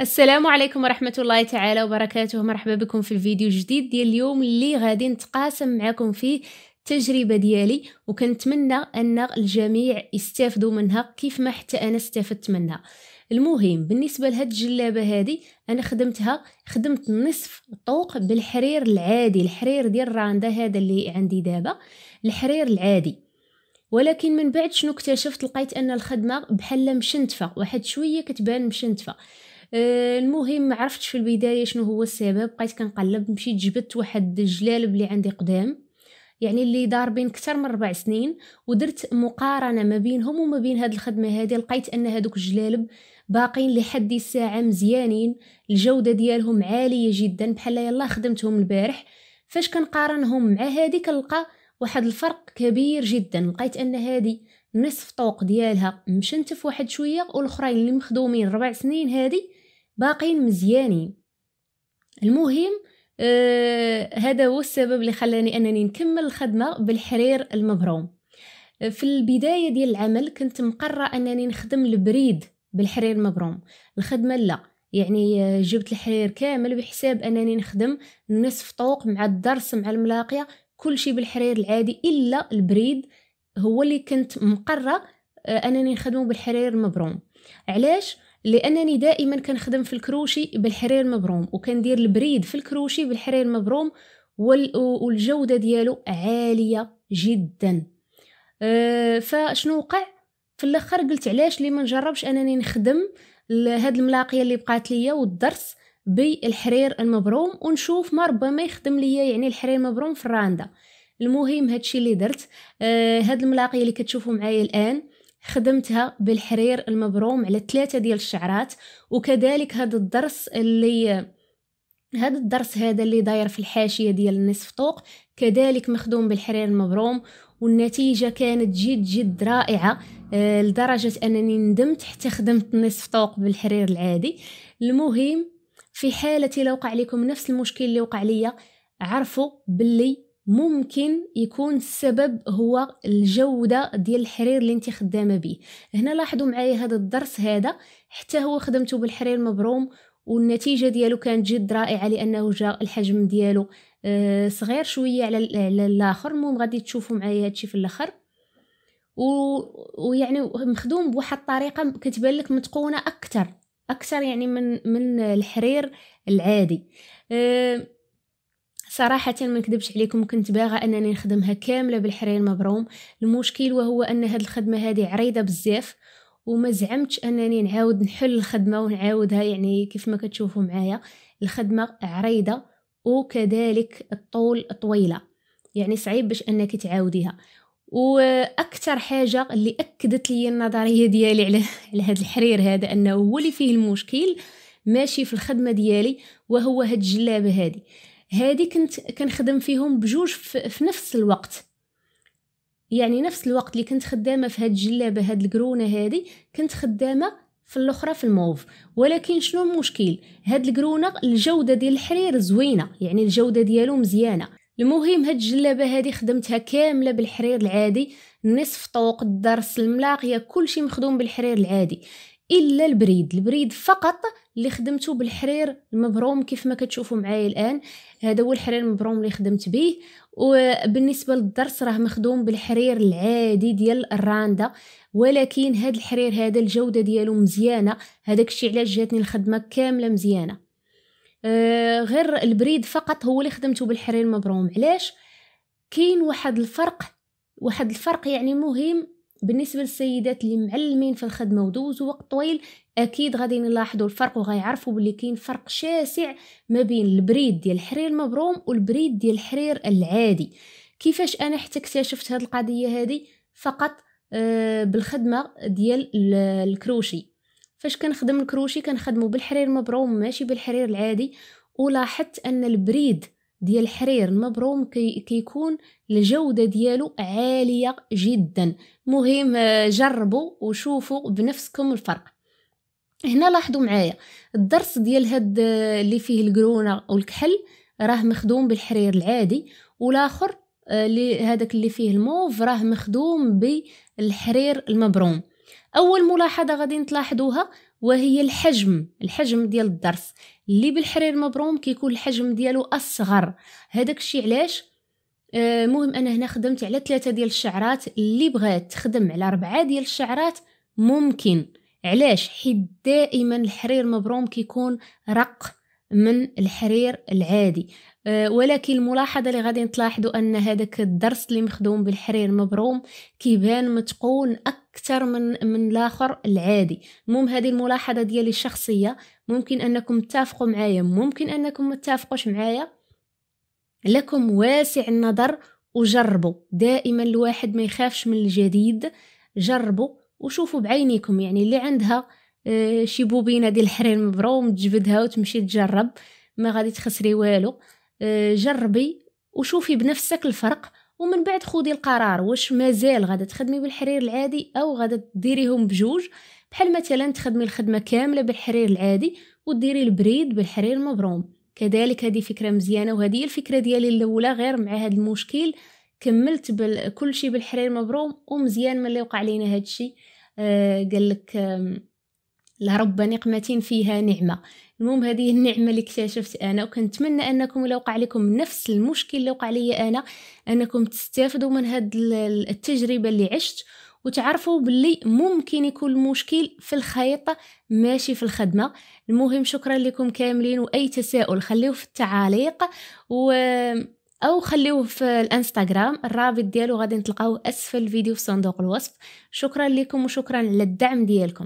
السلام عليكم ورحمة الله تعالى وبركاته مرحبا بكم في الفيديو الجديد ديال اليوم اللي غادي نتقاسم معكم فيه تجربة ديالي وكنتمنى أن الجميع يستافدوا منها كيف ما حتى أنا استفدت منها المهم بالنسبة لهاد الجلابة هادي أنا خدمتها خدمت نصف طوق بالحرير العادي الحرير ديال الراندا هذا اللي عندي دابا الحرير العادي ولكن من بعد شنو اكتشفت لقيت ان الخدمه بحال مشنتفه واحد شويه كتبان مشنتفه آه، المهم عرفتش في البدايه شنو هو السبب بقيت كنقلب مشيت جبت واحد الجلالب اللي عندي قدام يعني اللي دار بين اكثر من ربع سنين ودرت مقارنه ما بينهم وما بين هاد الخدمه هذه لقيت ان هادوك الجلالب باقين لحد الساعه مزيانين الجوده ديالهم عاليه جدا بحال يلا خدمتهم البارح فاش كنقارنهم مع هذه كنلقى واحد الفرق كبير جدا لقيت ان هذه نصف طوق ديالها مشنتف واحد شويه والاخرين اللي مخدومين ربع سنين هذه باقين مزيانين المهم آه هذا هو السبب اللي خلاني انني نكمل الخدمه بالحرير المبروم في البدايه ديال العمل كنت مقره انني نخدم البريد بالحرير المبروم الخدمه لا يعني آه، جبت الحرير كامل بحساب انني نخدم نصف طوق مع الدرس مع الملاقيه كل شيء بالحرير العادي الا البريد هو اللي كنت مقره آه، انني نخدمه بالحرير المبروم علاش لانني دائما كنخدم في الكروشي بالحرير المبروم وكندير البريد في الكروشي بالحرير المبروم والجوده ديالو عاليه جدا آه، فشنو وقع في الاخر قلت علاش لي ما نجربش انني نخدم هاد الملاقيه اللي بقات ليا والدرس بالحرير المبروم ونشوف ما ربما يخدم ليا يعني الحرير المبروم في الراندا المهم هادشي اللي درت آه، هاد الملاقيه اللي كتشوفوا معايا الان خدمتها بالحرير المبروم على ثلاثة ديال الشعرات وكذلك هذا الدرس اللي هذا الدرس هذا اللي داير في الحاشية ديال نصف طوق كذلك مخدوم بالحرير المبروم والنتيجة كانت جد جد رائعة آه، لدرجة أنني ندمت حتى خدمت نصف طوق بالحرير العادي المهم في حالة لو وقع لكم نفس المشكل اللي وقع ليا عرفوا باللي ممكن يكون السبب هو الجودة ديال الحرير اللي انت خدامة به هنا لاحظوا معايا هذا الدرس هذا حتى هو خدمته بالحرير مبروم والنتيجة ديالو كانت جد رائعة لأنه جا الحجم ديالو آه، صغير شوية على الآخر المهم غادي تشوفوا معايا هادشي في الآخر و... ويعني مخدوم بواحد الطريقة كتبان لك متقونة أكثر أكثر يعني من من الحرير العادي أه صراحة ما نكذبش عليكم كنت باغا انني نخدمها كاملة بالحرير المبروم المشكل وهو ان هاد الخدمة هذه عريضة بزاف وما زعمتش انني نعاود نحل الخدمة ونعاودها يعني كيف ما كتشوفوا معايا الخدمة عريضة وكذلك الطول طويلة يعني صعيب باش انك تعاوديها واكثر حاجه اللي اكدت لي النظريه ديالي على على هذا الحرير هذا انه هو اللي فيه المشكل ماشي في الخدمه ديالي وهو هاد الجلابه هذه هادي كنت كنخدم فيهم بجوج في نفس الوقت يعني نفس الوقت اللي كنت خدامه في هاد الجلابه هاد الكرونه هادي كنت خدامه في الاخرى في الموف ولكن شنو المشكل هاد الكرونه الجوده ديال الحرير زوينه يعني الجوده ديالو مزيانه المهم هاد الجلابه هادي خدمتها كامله بالحرير العادي نصف طوق الدرس الملاقيه كلشي مخدوم بالحرير العادي الا البريد البريد فقط اللي خدمته بالحرير المبروم كيف ما كتشوفوا معايا الان هذا هو الحرير المبروم اللي خدمت به وبالنسبه للدرس راه مخدوم بالحرير العادي ديال الراندا ولكن هذا الحرير هذا الجوده ديالو مزيانه هذاك الشيء علاش جاتني الخدمه كامله مزيانه آه غير البريد فقط هو اللي خدمته بالحرير المبروم علاش كاين واحد الفرق واحد الفرق يعني مهم بالنسبه للسيدات اللي معلمين في الخدمه ودوزوا وقت طويل اكيد غادي نلاحظوا الفرق وغيعرفوا بلي كاين فرق شاسع ما بين البريد ديال الحرير المبروم والبريد ديال الحرير العادي كيفاش انا حتى اكتشفت هذه القضيه هذه فقط آه، بالخدمه ديال الكروشي فاش كنخدم الكروشي كنخدمو بالحرير المبروم ماشي بالحرير العادي ولاحظت ان البريد ديال الحرير المبروم كي كيكون الجوده ديالو عاليه جدا مهم آه، جربوا وشوفوا بنفسكم الفرق هنا لاحظوا معايا الضرس ديال هاد آه، اللي فيه القرونه والكحل راه مخدوم بالحرير العادي والاخر آه، اللي هذاك اللي فيه الموف راه مخدوم بالحرير المبروم اول ملاحظه غادي تلاحظوها وهي الحجم الحجم ديال الضرس اللي بالحرير مبروم كيكون الحجم ديالو اصغر هذاك الشيء علاش آه، مهم انا هنا خدمت على ثلاثه ديال الشعرات اللي بغات تخدم على ربعه ديال الشعرات ممكن علاش حيت دائما الحرير مبروم كيكون رق من الحرير العادي آه، ولكن الملاحظه اللي غادي تلاحظوا ان هذاك الدرس اللي مخدوم بالحرير مبروم كيبان متقون اكثر اكثر من من الاخر العادي المهم هذه الملاحظه ديالي الشخصيه ممكن انكم تتفقوا معايا ممكن انكم متافقوش معايا لكم واسع النظر وجربوا دائما الواحد ما يخافش من الجديد جربوا وشوفوا بعينيكم يعني اللي عندها آه، شي بوبينه ديال الحرير مبروم تجبدها وتمشي تجرب ما غادي تخسري والو آه، جربي وشوفي بنفسك الفرق ومن بعد خذي القرار واش مازال غادا تخدمي بالحرير العادي او غادا ديريهم بجوج بحال مثلا تخدمي الخدمه كامله بالحرير العادي وديري البريد بالحرير المبروم كذلك هذه فكره مزيانه وهذه الفكره ديالي الاولى غير مع هذا المشكل كملت بكل شيء بالحرير المبروم ومزيان ملي وقع لينا هذا الشيء آه قال لك آه لرب نقمة فيها نعمة المهم هذه النعمة اللي اكتشفت أنا وكنتمنى أنكم إلا وقع لكم نفس المشكل اللي وقع لي أنا أنكم تستافدوا من هاد التجربة اللي عشت وتعرفوا باللي ممكن يكون المشكل في الخيط ماشي في الخدمة المهم شكرا لكم كاملين وأي تساؤل خليوه في التعاليق و او خليوه في الانستغرام الرابط ديالو غادي نتلقاوه اسفل الفيديو في صندوق الوصف شكرا لكم وشكرا على الدعم ديالكم